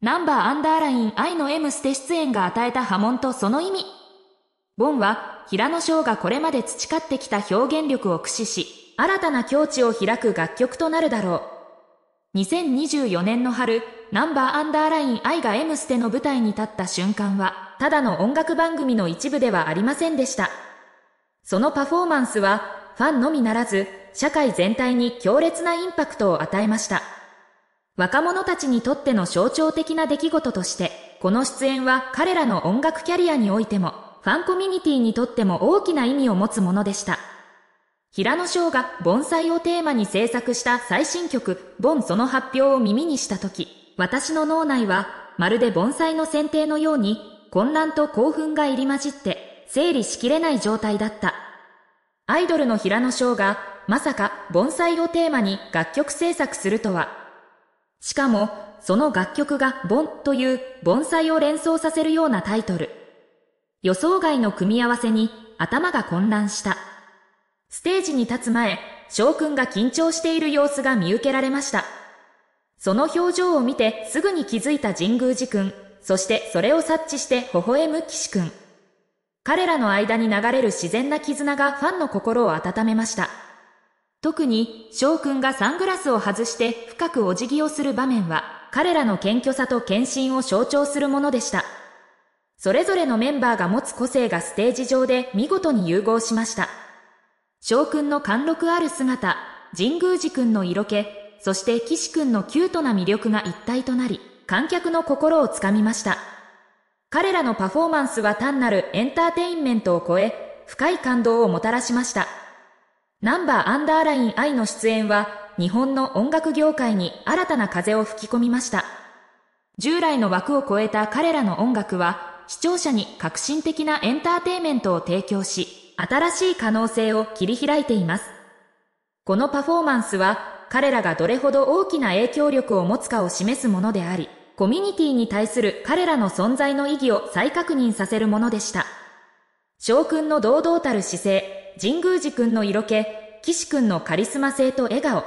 ナンバーアンダーライン愛の M ステ出演が与えた波紋とその意味。ボンは、平野翔がこれまで培ってきた表現力を駆使し、新たな境地を開く楽曲となるだろう。2024年の春、ナンバーアンダーライン愛が M ステの舞台に立った瞬間は、ただの音楽番組の一部ではありませんでした。そのパフォーマンスは、ファンのみならず、社会全体に強烈なインパクトを与えました。若者たちにとっての象徴的な出来事として、この出演は彼らの音楽キャリアにおいても、ファンコミュニティにとっても大きな意味を持つものでした。平野翔が盆栽をテーマに制作した最新曲、ボンその発表を耳にしたとき、私の脳内は、まるで盆栽の剪定のように、混乱と興奮が入り混じって、整理しきれない状態だった。アイドルの平野翔が、まさか盆栽をテーマに楽曲制作するとは、しかも、その楽曲がボンという盆栽を連想させるようなタイトル。予想外の組み合わせに頭が混乱した。ステージに立つ前、翔くんが緊張している様子が見受けられました。その表情を見てすぐに気づいた神宮寺くん、そしてそれを察知して微笑む岸くん。彼らの間に流れる自然な絆がファンの心を温めました。特に翔くんがサングラスを外して深くお辞儀をする場面は彼らの謙虚さと献身を象徴するものでした。それぞれのメンバーが持つ個性がステージ上で見事に融合しました。翔くんの貫禄ある姿、神宮寺くんの色気、そして岸くんのキュートな魅力が一体となり、観客の心をつかみました。彼らのパフォーマンスは単なるエンターテインメントを超え、深い感動をもたらしました。ナンバーアンダーライン I の出演は、日本の音楽業界に新たな風を吹き込みました。従来の枠を超えた彼らの音楽は、視聴者に革新的なエンターテイメントを提供し、新しい可能性を切り開いています。このパフォーマンスは、彼らがどれほど大きな影響力を持つかを示すものであり、コミュニティに対する彼らの存在の意義を再確認させるものでした。将軍の堂々たる姿勢、神宮寺くんの色気、岸くんのカリスマ性と笑顔。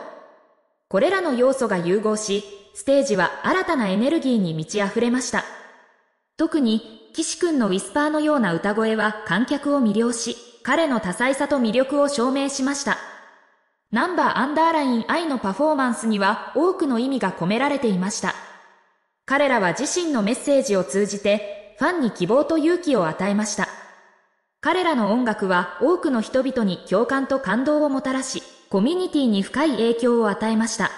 これらの要素が融合し、ステージは新たなエネルギーに満ち溢れました。特に、岸くんのウィスパーのような歌声は観客を魅了し、彼の多彩さと魅力を証明しました。ナンバーアンダーライン愛のパフォーマンスには多くの意味が込められていました。彼らは自身のメッセージを通じて、ファンに希望と勇気を与えました。彼らの音楽は多くの人々に共感と感動をもたらし、コミュニティに深い影響を与えました。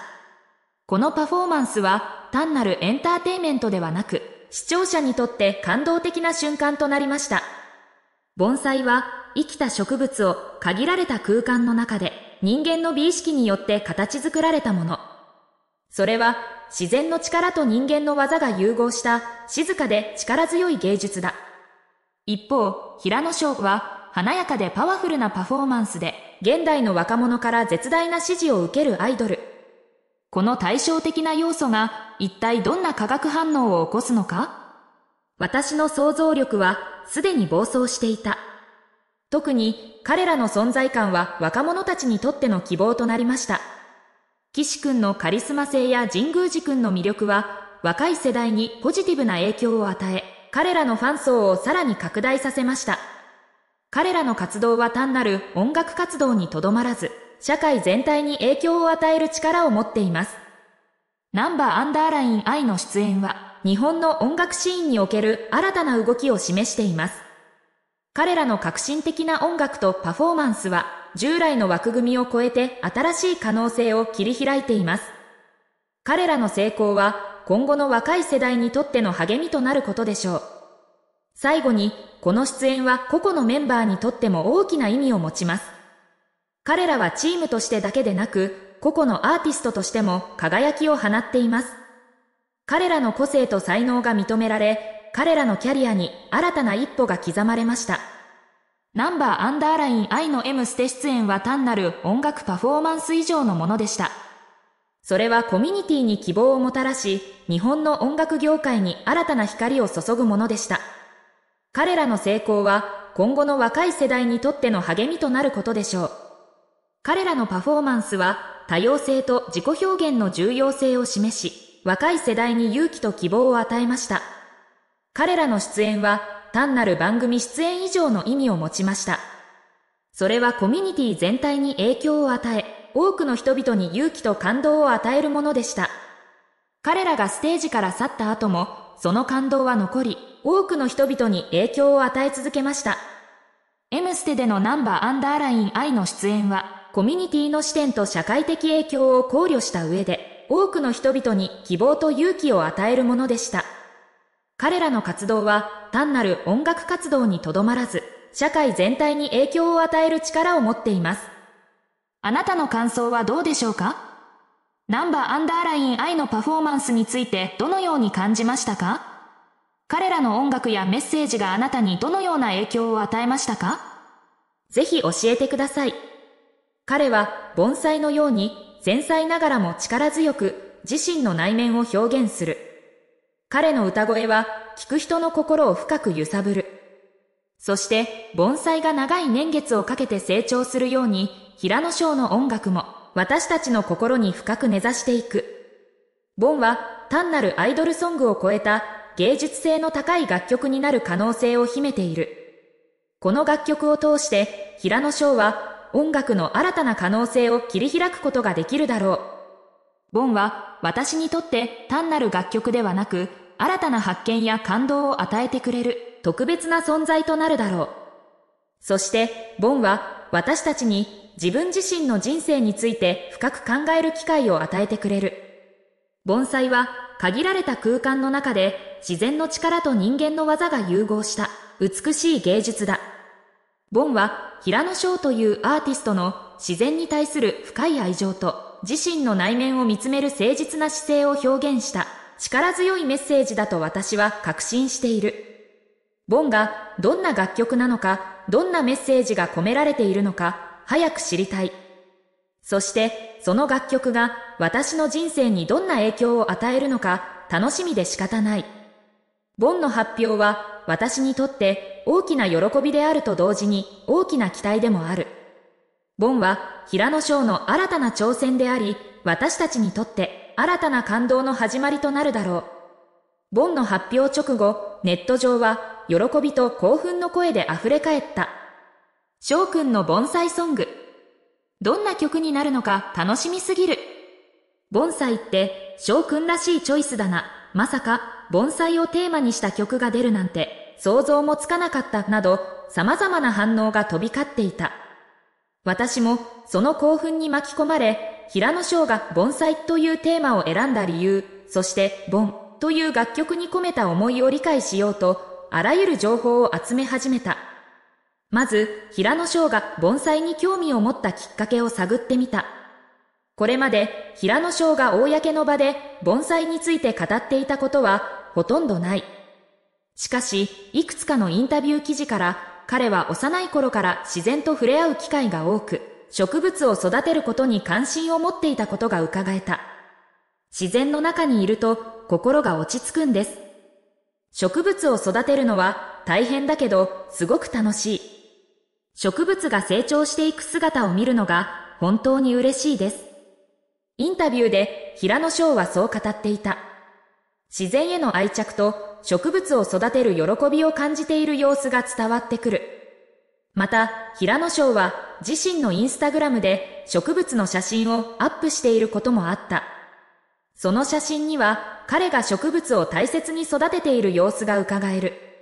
このパフォーマンスは単なるエンターテイメントではなく、視聴者にとって感動的な瞬間となりました。盆栽は生きた植物を限られた空間の中で人間の美意識によって形作られたもの。それは自然の力と人間の技が融合した静かで力強い芸術だ。一方、平野翔は、華やかでパワフルなパフォーマンスで、現代の若者から絶大な支持を受けるアイドル。この対照的な要素が、一体どんな化学反応を起こすのか私の想像力は、すでに暴走していた。特に、彼らの存在感は若者たちにとっての希望となりました。岸君のカリスマ性や神宮寺君の魅力は、若い世代にポジティブな影響を与え、彼らのファン層をさらに拡大させました。彼らの活動は単なる音楽活動にとどまらず、社会全体に影響を与える力を持っています。ナンバーアンダーライン I の出演は、日本の音楽シーンにおける新たな動きを示しています。彼らの革新的な音楽とパフォーマンスは、従来の枠組みを超えて新しい可能性を切り開いています。彼らの成功は今後の若い世代にとっての励みとなることでしょう。最後に、この出演は個々のメンバーにとっても大きな意味を持ちます。彼らはチームとしてだけでなく、個々のアーティストとしても輝きを放っています。彼らの個性と才能が認められ、彼らのキャリアに新たな一歩が刻まれました。ナンバーアンダーライン愛の M ステ出演は単なる音楽パフォーマンス以上のものでした。それはコミュニティに希望をもたらし、日本の音楽業界に新たな光を注ぐものでした。彼らの成功は今後の若い世代にとっての励みとなることでしょう。彼らのパフォーマンスは多様性と自己表現の重要性を示し、若い世代に勇気と希望を与えました。彼らの出演は単なる番組出演以上の意味を持ちました。それはコミュニティ全体に影響を与え、多くの人々に勇気と感動を与えるものでした。彼らがステージから去った後も、その感動は残り、多くの人々に影響を与え続けました。M ステでのナンバーアンダーライン I の出演は、コミュニティの視点と社会的影響を考慮した上で、多くの人々に希望と勇気を与えるものでした。彼らの活動は、単なる音楽活動にとどまらず、社会全体に影響を与える力を持っています。あなたの感想はどうでしょうかナンバーアンダーライン愛のパフォーマンスについてどのように感じましたか彼らの音楽やメッセージがあなたにどのような影響を与えましたかぜひ教えてください。彼は盆栽のように繊細ながらも力強く自身の内面を表現する。彼の歌声は聴く人の心を深く揺さぶる。そして盆栽が長い年月をかけて成長するように平野翔の音楽も私たちの心に深く根ざしていく。ボンは単なるアイドルソングを超えた芸術性の高い楽曲になる可能性を秘めている。この楽曲を通して平野翔は音楽の新たな可能性を切り開くことができるだろう。ボンは私にとって単なる楽曲ではなく新たな発見や感動を与えてくれる特別な存在となるだろう。そしてボンは私たちに自分自身の人生について深く考える機会を与えてくれる。盆栽は限られた空間の中で自然の力と人間の技が融合した美しい芸術だ。盆は平野翔というアーティストの自然に対する深い愛情と自身の内面を見つめる誠実な姿勢を表現した力強いメッセージだと私は確信している。ボンがどんな楽曲なのか、どんなメッセージが込められているのか、早く知りたい。そしてその楽曲が私の人生にどんな影響を与えるのか楽しみで仕方ない。ボンの発表は私にとって大きな喜びであると同時に大きな期待でもある。ボンは平野翔の新たな挑戦であり、私たちにとって新たな感動の始まりとなるだろう。ボンの発表直後、ネット上は喜びと興奮の声で溢れ返った。翔くんの盆栽ソング。どんな曲になるのか楽しみすぎる。盆栽って翔くんらしいチョイスだな。まさか盆栽をテーマにした曲が出るなんて想像もつかなかったなど様々な反応が飛び交っていた。私もその興奮に巻き込まれ、平野翔が盆栽というテーマを選んだ理由、そして盆という楽曲に込めた思いを理解しようと、あらゆる情報を集め始めた。まず、平野翔が盆栽に興味を持ったきっかけを探ってみた。これまで平野翔が公の場で盆栽について語っていたことはほとんどない。しかし、いくつかのインタビュー記事から彼は幼い頃から自然と触れ合う機会が多く、植物を育てることに関心を持っていたことが伺えた。自然の中にいると心が落ち着くんです。植物を育てるのは大変だけどすごく楽しい。植物が成長していく姿を見るのが本当に嬉しいです。インタビューで平野翔はそう語っていた。自然への愛着と植物を育てる喜びを感じている様子が伝わってくる。また、平野翔は自身のインスタグラムで植物の写真をアップしていることもあった。その写真には彼が植物を大切に育てている様子が伺える。